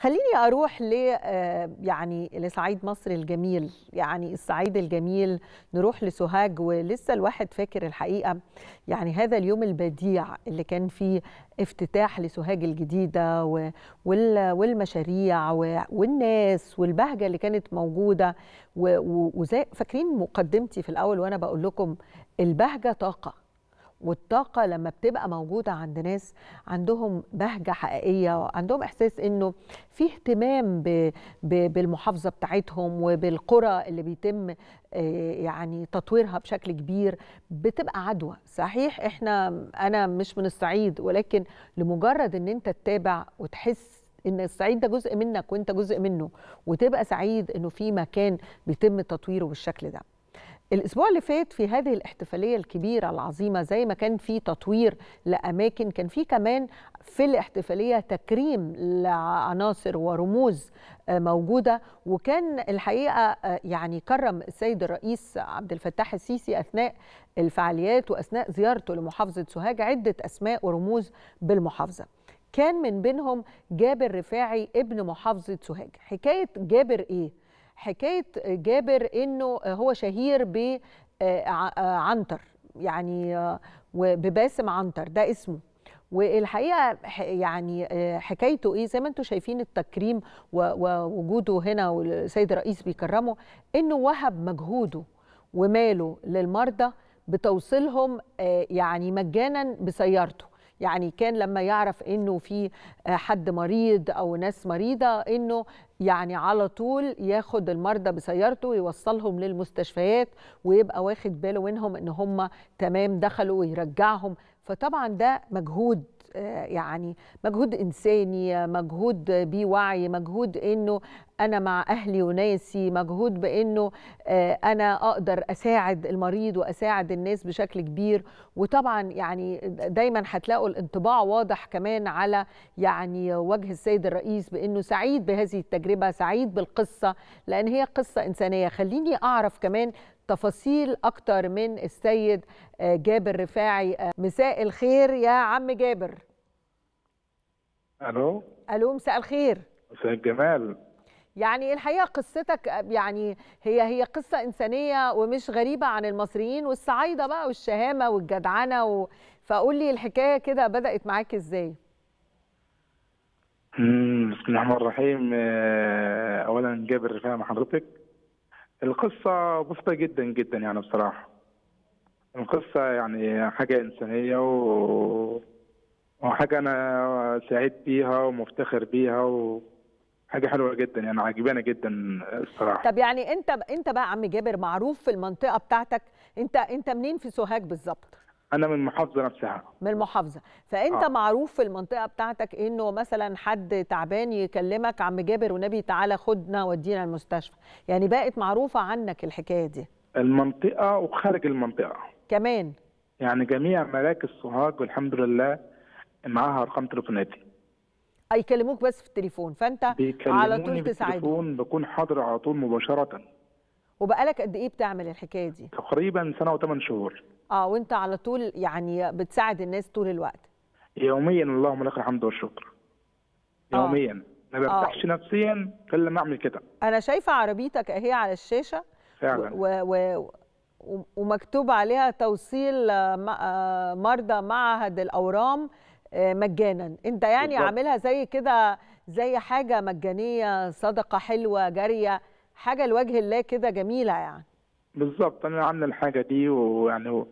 خليني اروح ل آه، يعني لصعيد مصر الجميل يعني الصعيد الجميل نروح لسوهاج ولسه الواحد فاكر الحقيقه يعني هذا اليوم البديع اللي كان فيه افتتاح لسوهاج الجديده والمشاريع والناس والبهجه اللي كانت موجوده وزي فاكرين مقدمتي في الاول وانا بقول لكم البهجه طاقه والطاقة لما بتبقى موجودة عند ناس عندهم بهجة حقيقية عندهم إحساس إنه في اهتمام ب بـ بالمحافظة بتاعتهم وبالقرى اللي بيتم آه، يعني تطويرها بشكل كبير بتبقى عدوى صحيح إحنا أنا مش من الصعيد ولكن لمجرد إن أنت تتابع وتحس ان الصعيد ده جزء منك وانت جزء منه وتبقى سعيد انه في مكان بيتم تطويره بالشكل ده الاسبوع اللي فات في هذه الاحتفاليه الكبيره العظيمه زي ما كان في تطوير لاماكن كان في كمان في الاحتفاليه تكريم لعناصر ورموز آه، موجوده وكان الحقيقه آه، يعني كرم السيد الرئيس عبد الفتاح السيسي اثناء الفعاليات واثناء زيارته لمحافظه سوهاج عده اسماء ورموز بالمحافظه كان من بينهم جابر رفاعي ابن محافظه سوهاج حكايه جابر ايه حكايه جابر انه هو شهير ب آه، آه، عنتر يعني آه، وبباسم عنتر ده اسمه والحقيقه يعني حكايته ايه زي ما انتم شايفين التكريم ووجوده هنا والسيد الرئيس بيكرمه انه وهب مجهوده وماله للمرضى بتوصيلهم يعني مجانا بسيارته يعني كان لما يعرف انه في آه، حد مريض او ناس مريضه انه يعني على طول ياخد المرضى بسيارته ويوصلهم للمستشفيات ويبقى واخد باله منهم ان هم تمام دخلوا ويرجعهم فطبعا ده مجهود يعني مجهود انساني مجهود بوعي مجهود انه انا مع اهلي وناسي مجهود بانه آه، انا اقدر اساعد المريض واساعد الناس بشكل كبير وطبعا يعني دايما هتلاقوا الانطباع واضح كمان على يعني وجه السيد الرئيس بانه سعيد بهذه التجربه سعيد بالقصه لان هي قصه انسانيه خليني اعرف كمان تفاصيل اكتر من السيد آه، جابر رفاعي آه، مساء الخير يا عم جابر الو الو مساء الخير مساء الجمال يعني الحقيقه قصتك يعني هي هي قصه انسانيه ومش غريبه عن المصريين والصعايده بقى والشهامه والجدعنه و... فقول لي الحكايه كده بدات معاك ازاي بسم الله الرحمن الرحيم آه، اولا جابر مع حضرتك القصه بسيطه جدا جدا يعني بصراحه القصه يعني حاجه انسانيه و وحاجة أنا سعيد بيها ومفتخر بيها و... حاجه حلوه جدا يعني عجبانه جدا الصراحه طب يعني انت انت بقى عم جابر معروف في المنطقه بتاعتك انت انت منين في سوهاج بالظبط انا من المحافظه نفسها من المحافظه فانت آه. معروف في المنطقه بتاعتك انه مثلا حد تعبان يكلمك عم جابر ونبي تعالى خدنا ودينا المستشفى يعني بقت معروفه عنك الحكايه دي المنطقه وخارج المنطقه كمان يعني جميع مراكز سوهاج والحمد لله معاها ارقام تليفوناتي يكلموك بس في التليفون فانت على طول تساعدهم بكون حاضر على طول مباشره وبقالك قد ايه بتعمل الحكايه دي تقريبا سنه وثمان شهور اه وانت على طول يعني بتساعد الناس طول الوقت يوميا اللهم لك الحمد والشكر آه. يوميا آه. ما برتاحش آه. نفسيا الا لما اعمل كده انا شايفه عربيتك اهي على الشاشه فعلا و... و... و... ومكتوب عليها توصيل آه، آه، مرضى معهد الاورام آه، مجانا انت يعني بالضبط. عاملها زي كده زي حاجه مجانيه صدقه حلوه جاريه حاجه لوجه الله كده جميله يعني بالظبط انا عامله الحاجه دي ويعني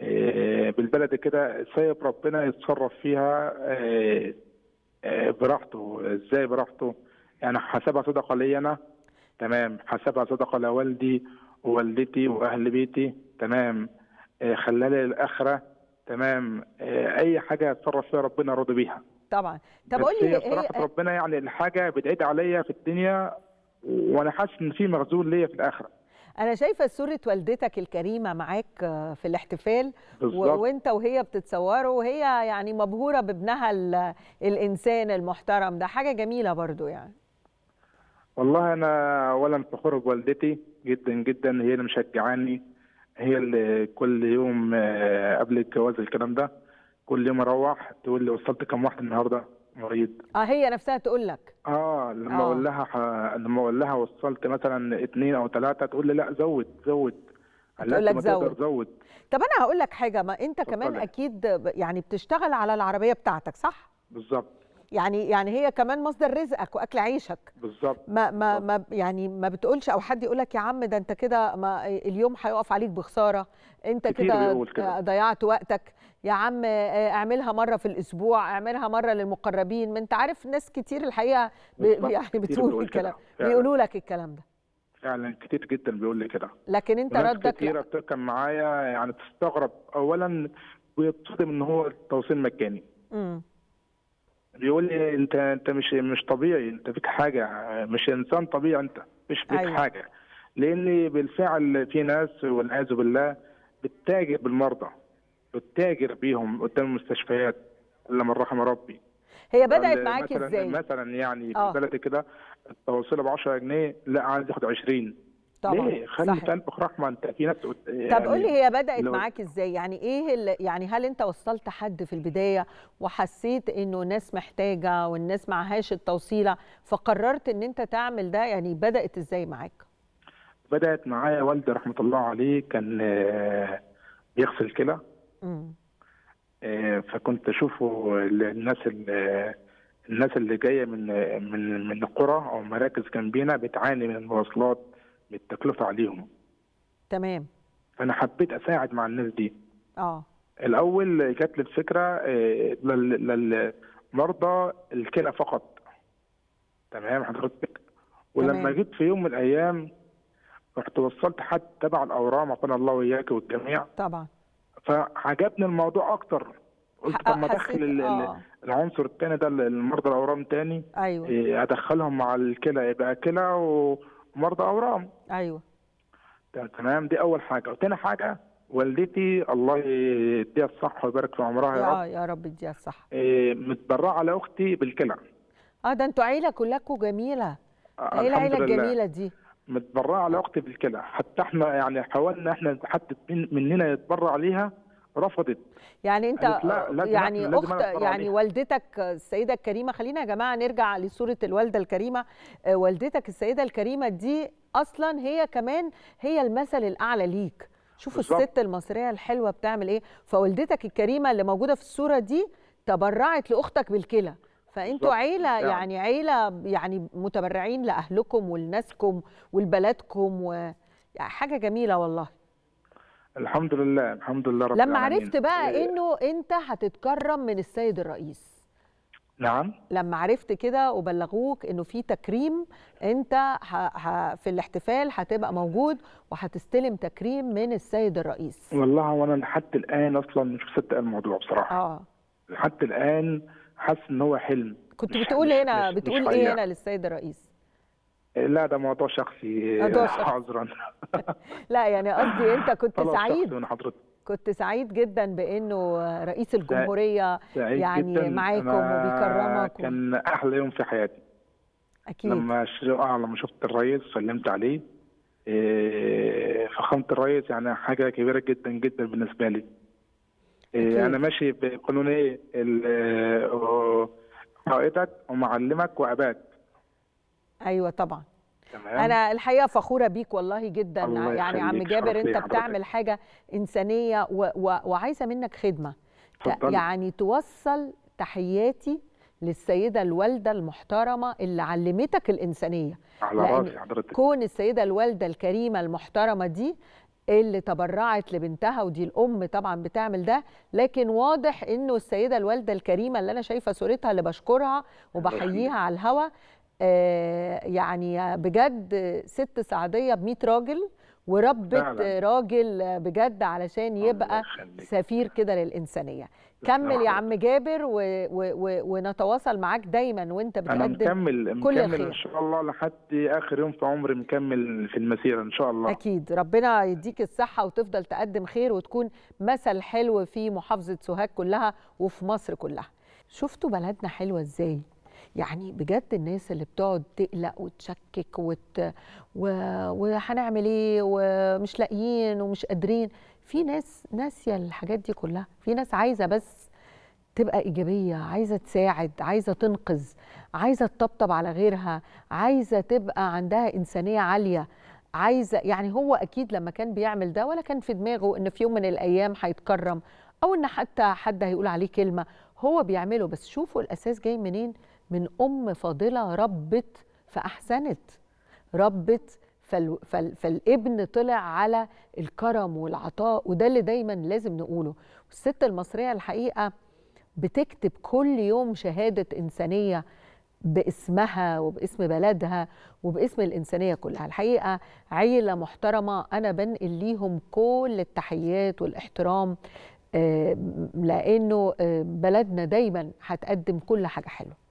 آه، بالبلد كده سايب ربنا يتصرف فيها آه، براحته ازاي براحته يعني حسبها صدقه لي انا تمام حسبها صدقه لوالدي ووالدتي واهل بيتي تمام خلالي الاخره تمام آه، اي حاجه اتصرف فيها ربنا راضي بيها طبعا طب قول لي آه، بصراحه هي... آه، ربنا يعني الحاجه بتعيد عليا في الدنيا وانا حاسس ان في مخزون ليا في الاخره انا شايفه صوره والدتك الكريمه معاك في الاحتفال بالزبط. وانت وهي بتتصوروا وهي يعني مبهوره بابنها الانسان المحترم ده حاجه جميله برضو يعني والله انا اولا فخور بوالدتي جدا جدا هي اللي مشجعاني هي اللي كل يوم آه، قبل الجواز الكلام ده كل يوم اروح تقول لي وصلت كام واحد النهارده مريض اه هي نفسها تقول لك اه لما آه. اقول لها لما اقول لها وصلت مثلا اثنين او ثلاثه تقول لي لا زود زود تقول لك زود زود طب انا هقول لك حاجه ما انت كمان اكيد يعني بتشتغل على العربيه بتاعتك صح بالظبط يعني يعني هي كمان مصدر رزقك واكل عيشك بالظبط ما ما ما يعني ما بتقولش او حد يقول لك يا عم ده انت كده اليوم هيقف عليك بخساره انت كده آه، ضيعت وقتك يا عم آه، اعملها مره في الاسبوع اعملها مره للمقربين ما انت عارف ناس كتير الحقيقه يعني بتقول الكلام بيقولوا لك الكلام ده فعلا كتير جدا بيقول لي كده لكن انت ردك كتيره بتركب معايا يعني بتستغرب اولا ويتصدم ان هو التوصيل مجاني امم بيقول لي انت انت مش مش طبيعي انت فيك حاجه مش انسان طبيعي انت مش فيك أيوة. حاجه لان بالفعل في ناس والعياذ بالله بتتاجر بالمرضى بتتاجر بيهم قدام المستشفيات الا من رحم ربي هي بدات معاك ازاي مثلا يعني في آه. بلدي كده التوصيله ب 10 جنيه لا عايز ياخد 20 طبعا ليه خلي في قلبك رحمه انت في ناس يعني طب قول يعني لي هي بدات لو... معاك ازاي يعني ايه اللي يعني هل انت وصلت حد في البدايه وحسيت انه الناس محتاجه والناس معهاش التوصيله فقررت ان انت تعمل ده يعني بدات ازاي معاك بدات معايا والدي رحمه الله عليه كان آه، بيغسل كلى آه، فكنت اشوفه الناس الناس اللي جايه من من من القرى او مراكز جنبينا بتعاني من المواصلات للتكلفه عليهم تمام فانا حبيت اساعد مع الناس دي اه الاول جات لي الفكره آه، للمرضى الكلى فقط تمام حضرتك ولما جيت في يوم من الايام رحت وصلت حد تبع الاورام عطانا الله واياك والجميع طبعا فعجبني الموضوع اكتر قلت طب ما ادخل آه. العنصر الثاني ده المرضى الاورام تاني ايوه آه، ادخلهم مع الكلى يبقى كلى و... مرضى اورام ايوه تمام دي اول حاجه وثاني حاجه والدتي الله يديها الصحه ويبارك في عمرها يا, يا رب آه، يا رب يديها الصحه إيه متبرعه لاختي بالكلى اه ده انتوا عيله كلكم جميله آه، ايه العيله الجميله دي متبرعه لاختي بالكلى حتى احنا يعني حاولنا احنا حد مننا يتبرع ليها رفضت يعني انت لا يعني اخت يعني عليها. والدتك السيده الكريمه خلينا يا جماعه نرجع لصوره الوالده الكريمه آه، والدتك السيده الكريمه دي اصلا هي كمان هي المثل الاعلى ليك شوفوا الست المصريه الحلوه بتعمل ايه فوالدتك الكريمه اللي موجوده في الصوره دي تبرعت لاختك بالكلى فانتوا عيله يعني. يعني عيله يعني متبرعين لاهلكم ولناسكم ولبلدكم و... يعني حاجه جميله والله الحمد لله الحمد لله رب لما العالمين. عرفت بقى آه، انه انت هتتكرم من السيد الرئيس نعم لما عرفت كده وبلغوك انه في تكريم انت ه... ه... في الاحتفال هتبقى موجود وهتستلم تكريم من السيد الرئيس والله وانا لحد الان اصلا مش مصدق الموضوع بصراحه اه لحد الان حاسس ان هو حلم كنت بتقول هنا بتقول ايه هنا للسيد الرئيس لا ده موضوع شخصي عذرا لا يعني قصدي انت كنت سعيد حضرتك كنت سعيد جدا بانه رئيس الجمهوريه سعيد يعني جداً معاكم وبيكرمك كان احلى يوم في حياتي اكيد لما لما شفت الرئيس سلمت عليه إيه، فخامه الرئيس يعني حاجه كبيره جدا جدا بالنسبه لي إيه، أكيد. انا ماشي بقانون ايه قائدك ومعلمك واباك ايوه طبعا تمام. انا الحقيقه فخوره بيك والله جدا يعني عم جابر انت بتعمل حاجه انسانيه و... و... وعايزه منك خدمه فضل. يعني توصل تحياتي للسيدة الوالدة المحترمة اللي علمتك الإنسانية على راسي حضرتك كون السيدة الوالدة الكريمة المحترمة دي اللي تبرعت لبنتها ودي الأم طبعا بتعمل ده لكن واضح إنه السيدة الوالدة الكريمة اللي أنا شايفة صورتها اللي بشكرها وبحييها على الهوا آه، يعني بجد ست سعديه ب 100 راجل وربت فعلا. راجل بجد علشان يبقى سفير كده للإنسانية كمل يا عم جابر و... و... و... ونتواصل معاك دايما وانت بتقدم أنا مكمل كل مكمل الخير. ان شاء الله لحد اخر يوم في عمري مكمل في المسيره ان شاء الله اكيد ربنا يديك الصحه وتفضل تقدم خير وتكون مثل حلو في محافظه سوهاج كلها وفي مصر كلها شفتوا بلدنا حلوه ازاي يعني بجد الناس اللي بتقعد تقلق وتشكك وت... و... وهنعمل ايه ومش لاقيين ومش قادرين في ناس ناسيه الحاجات دي كلها في ناس عايزه بس تبقى ايجابيه عايزه تساعد عايزه تنقذ عايزه تطبطب على غيرها عايزه تبقى عندها انسانيه عاليه عايزه يعني هو اكيد لما كان بيعمل ده ولا كان في دماغه ان في يوم من الايام هيتكرم او ان حتى حد هيقول عليه كلمه هو بيعمله بس شوفوا الاساس جاي منين من ام فاضله ربت فاحسنت ربت فالابن طلع على الكرم والعطاء وده اللي دايما لازم نقوله الست المصريه الحقيقه بتكتب كل يوم شهاده انسانيه باسمها وباسم بلدها وباسم الإنسانية كلها الحقيقة عيلة محترمة أنا بنقل ليهم كل التحيات والاحترام آه، لأنه آه، بلدنا دايما هتقدم كل حاجة حلوة